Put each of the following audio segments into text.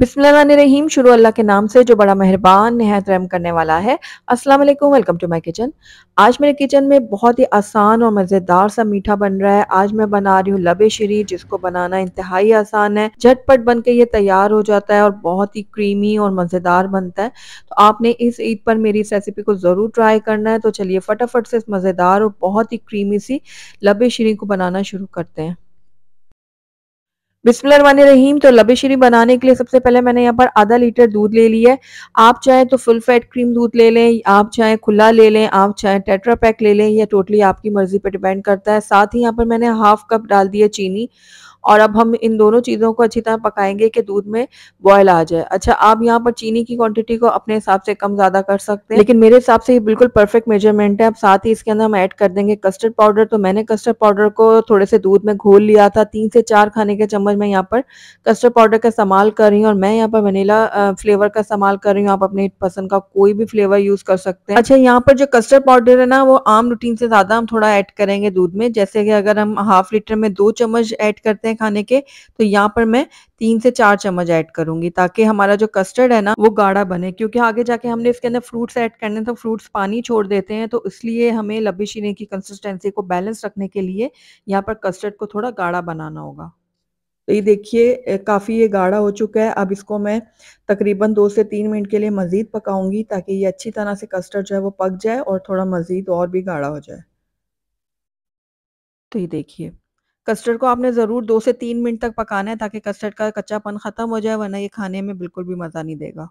बिस्मिल्लाम शुरू अल्लाह के नाम से जो बड़ा मेहरबान नहायत रहम करने वाला है अस्सलाम वालेकुम वेलकम टू माय किचन आज मेरे किचन में बहुत ही आसान और मज़ेदार सा मीठा बन रहा है आज मैं बना रही हूँ लबे शरी जिसको बनाना इंतहाई आसान है झटपट बन के ये तैयार हो जाता है और बहुत ही क्रीमी और मज़ेदार बनता है तो आपने इस ईद पर मेरी इस रेसिपी को ज़रूर ट्राई करना है तो चलिए फटाफट से इस मज़ेदार और बहुत ही क्रीमी सी लबे शरी को बनाना शुरू करते हैं रहीम तो लबे शरीफ बनाने के लिए सबसे पहले मैंने यहाँ पर आधा लीटर दूध ले लिया है आप चाहे तो फुल फैट क्रीम दूध ले लें आप चाहे खुला ले लें आप चाहे टेट्रा पैक ले लें यह टोटली आपकी मर्जी पर डिपेंड करता है साथ ही यहाँ पर मैंने हाफ कप डाल दिया चीनी और अब हम इन दोनों चीज़ों को अच्छी तरह पकाएंगे कि दूध में बॉयल आ जाए अच्छा आप यहाँ पर चीनी की क्वांटिटी को अपने हिसाब से कम ज़्यादा कर सकते हैं लेकिन मेरे हिसाब से ये बिल्कुल परफेक्ट मेजरमेंट है अब साथ ही इसके अंदर हम ऐड कर देंगे कस्टर्ड पाउडर तो मैंने कस्टर्ड पाउडर को थोड़े से दूध में घोल लिया था तीन से चार खाने के चम्मच में यहाँ पर कस्टर्ड पाउडर का इस्तेमाल कर रही हूँ और मैं यहाँ पर वनीला फ्लेवर का इस्तेमाल कर रही हूँ आप अपने पसंद का कोई भी फ्लेवर यूज़ कर सकते हैं अच्छा यहाँ पर जो कस्टर्ड पाउडर है ना वो आम रूटीन से ज़्यादा हम थोड़ा ऐड करेंगे दूध में जैसे कि अगर हम हाफ लीटर में दो चम्मच ऐड करते हैं हैं खाने के तो यहाँ पर मैं तीन से चार चम्मच ऐड करूंगी ताकि हमारा जो कस्टर्ड है ना वो गाढ़ा बने क्योंकि आगे जाके हमने इसके अंदर फ्रूट्स ऐड करने तो फ्रूट्स पानी छोड़ देते हैं तो इसलिए हमें लब्बी शीरे की कंसिस्टेंसी को बैलेंस रखने के लिए यहाँ पर कस्टर्ड को थोड़ा गाढ़ा बनाना होगा तो ये देखिए काफ़ी ये गाढ़ा हो चुका है अब इसको मैं तकरीबन दो से तीन मिनट के लिए मज़ीद पकाऊंगी ताकि ये अच्छी तरह से कस्टर्ड जो है वो पक जाए और थोड़ा मज़ीद और भी गाढ़ा हो जाए तो ये देखिए कस्टर्ड को आपने ज़रूर दो से तीन मिनट तक पकाना है ताकि कस्टर्ड का कच्चापन ख़त्म हो जाए वरना ये खाने में बिल्कुल भी मज़ा नहीं देगा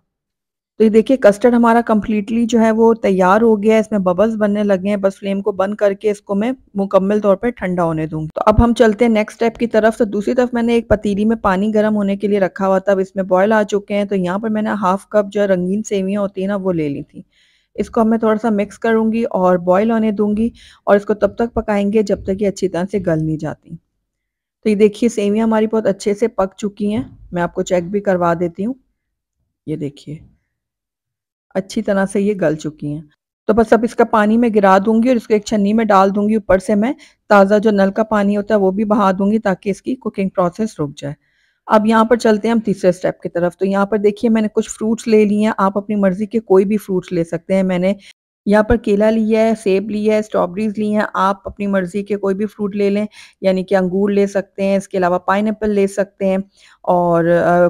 तो ये देखिए कस्टर्ड हमारा कम्प्लीटली जो है वो तैयार हो गया है इसमें बबल्स बनने लगे हैं बस फ्लेम को बंद करके इसको मैं मुकम्मल तौर पर ठंडा होने दूंगी तो अब हम चलते हैं नेक्स्ट स्टेप की तरफ तो दूसरी तरफ मैंने एक पतीली में पानी गर्म होने के लिए रखा हुआ था अब इसमें बॉयल आ चुके हैं तो यहाँ पर मैंने हाफ कप जो रंगीन सेवियाँ होती है ना वो ले ली थी इसको हमें थोड़ा सा मिक्स करूंगी और बॉयल होने दूंगी और इसको तब तक पकाएंगे जब तक ये अच्छी तरह से गल नहीं जाती तो ये देखिए सेवियाँ हमारी बहुत अच्छे से पक चुकी हैं मैं आपको चेक भी करवा देती हूँ ये देखिए अच्छी तरह से ये गल चुकी हैं तो बस अब इसका पानी मैं गिरा दूंगी और इसको एक छन्नी में डाल दूंगी ऊपर से मैं ताज़ा जो नल का पानी होता है वो भी बहा दूंगी ताकि इसकी कुकिंग प्रोसेस रुक जाए अब यहाँ पर चलते हैं हम तीसरे स्टेप की तरफ तो यहाँ पर देखिए मैंने कुछ फ्रूट्स ले लिए हैं आप अपनी मर्ज़ी के कोई भी फ्रूट्स ले सकते हैं मैंने यहाँ पर केला लिया है सेब लिया है स्ट्रॉबेरीज ली हैं आप अपनी मर्ज़ी के कोई भी फ्रूट ले लें यानी कि अंगूर ले सकते हैं इसके अलावा पाइन ले सकते हैं और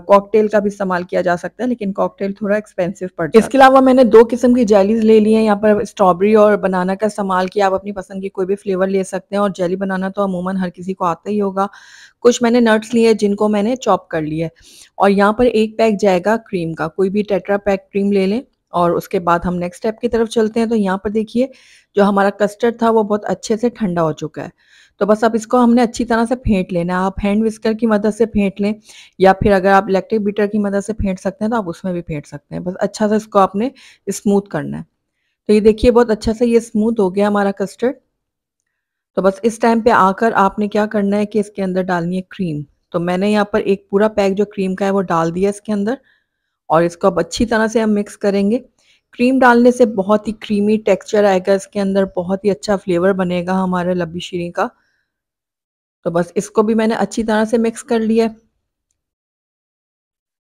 कॉकटेल का भी इस्तेमाल किया जा सकता है लेकिन कॉकटेल थोड़ा एक्सपेंसिव पड़ता है इसके अलावा मैंने दो किस्म की जेलीज ले ली हैं यहाँ पर स्ट्रॉबेरी और बनाना का इस्तेमाल किया आप अपनी पसंद की कोई भी फ्लेवर ले सकते हैं और जेली बनाना तो अमूमन हर किसी को आता ही होगा कुछ मैंने नट्स लिए जिनको मैंने चॉप कर लिया है और यहाँ पर एक पैक जाएगा क्रीम का कोई भी टेट्रा पैक क्रीम ले लें और उसके बाद हम नेक्स्ट स्टेप की तरफ चलते हैं तो यहाँ पर देखिए जो हमारा कस्टर्ड था वो बहुत अच्छे से ठंडा हो चुका है तो बस अब इसको हमने अच्छी तरह से फेंट लेना है आप हैंड विस्कर की मदद से फेंट लें या फिर अगर आप इलेक्ट्रिक बीटर की मदद से फेंट सकते हैं तो आप उसमें भी फेंट सकते हैं बस अच्छा सा इसको आपने स्मूथ करना है तो ये देखिए बहुत अच्छा सा ये स्मूथ हो गया हमारा कस्टर्ड तो बस इस टाइम पे आकर आपने क्या करना है कि इसके अंदर डालनी है क्रीम तो मैंने यहाँ पर एक पूरा पैक जो क्रीम का है वो डाल दिया इसके अंदर और इसको अब अच्छी तरह से हम मिक्स करेंगे क्रीम डालने से बहुत ही क्रीमी टेक्सचर आएगा इसके अंदर बहुत ही अच्छा फ्लेवर बनेगा हमारे लब्बी शीरी का तो बस इसको भी मैंने अच्छी तरह से मिक्स कर लिया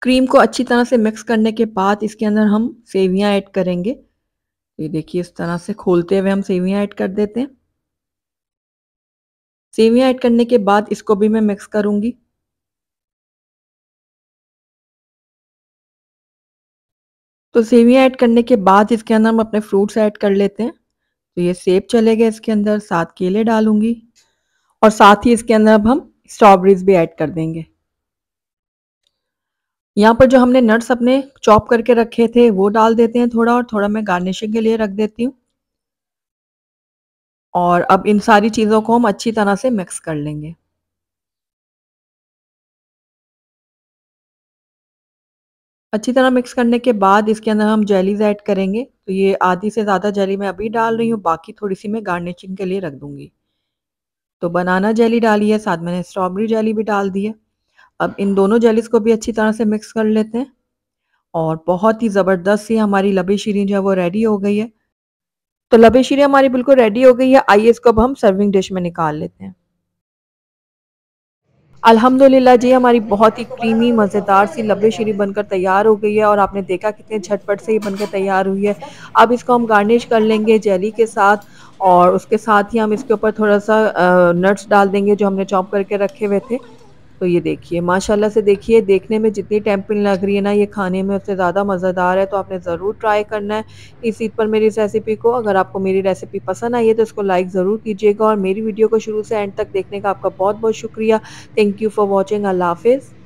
क्रीम को अच्छी तरह से मिक्स करने के बाद इसके अंदर हम सेवियां ऐड करेंगे ये देखिए इस तरह से खोलते हुए हम सेवियां ऐड कर देते हैं सेवियां ऐड करने के बाद इसको भी मैं मिक्स करूंगी तो सेवियाँ ऐड करने के बाद इसके अंदर हम अपने फ्रूट्स ऐड कर लेते हैं तो ये सेब चले गए इसके अंदर सात केले डालूंगी और साथ ही इसके अंदर अब हम स्ट्रॉबेरीज भी ऐड कर देंगे यहाँ पर जो हमने नट्स अपने चॉप करके रखे थे वो डाल देते हैं थोड़ा और थोड़ा मैं गार्निशिंग के लिए रख देती हूँ और अब इन सारी चीज़ों को हम अच्छी तरह से मिक्स कर लेंगे अच्छी तरह मिक्स करने के बाद इसके अंदर हम जेलीज ऐड करेंगे तो ये आधी से ज़्यादा जेली मैं अभी डाल रही हूँ बाकी थोड़ी सी मैं गार्निशिंग के लिए रख दूँगी तो बनाना जेली डाली है साथ मैंने स्ट्रॉबेरी जेली भी डाल दी है अब इन दोनों जेलीज को भी अच्छी तरह से मिक्स कर लेते हैं और बहुत ही ज़बरदस्त सी हमारी लबे शीरी जो है वो रेडी हो गई है तो लबे शीरी हमारी बिल्कुल रेडी हो गई है आइए इसको अब हम सर्विंग डिश में निकाल लेते हैं अल्हम्दुलिल्लाह जी हमारी बहुत ही क्रीमी मज़ेदार सी लबे शरी बनकर तैयार हो गई है और आपने देखा कितने झटपट से ये बनकर तैयार हुई है अब इसको हम गार्निश कर लेंगे जेली के साथ और उसके साथ ही हम इसके ऊपर थोड़ा सा नट्स डाल देंगे जो हमने चॉप करके रखे हुए थे तो ये देखिए माशाल्लाह से देखिए देखने में जितनी टेम्पिन लग रही है ना ये खाने में उससे ज़्यादा मज़ेदार है तो आपने ज़रूर ट्राई करना है इस ईद पर मेरी इस रेसिपी को अगर आपको मेरी रेसिपी पसंद आई है तो इसको लाइक ज़रूर कीजिएगा और मेरी वीडियो को शुरू से एंड तक देखने का आपका बहुत बहुत शुक्रिया थैंक यू फॉर वॉचिंग अल्लाह हाफिज़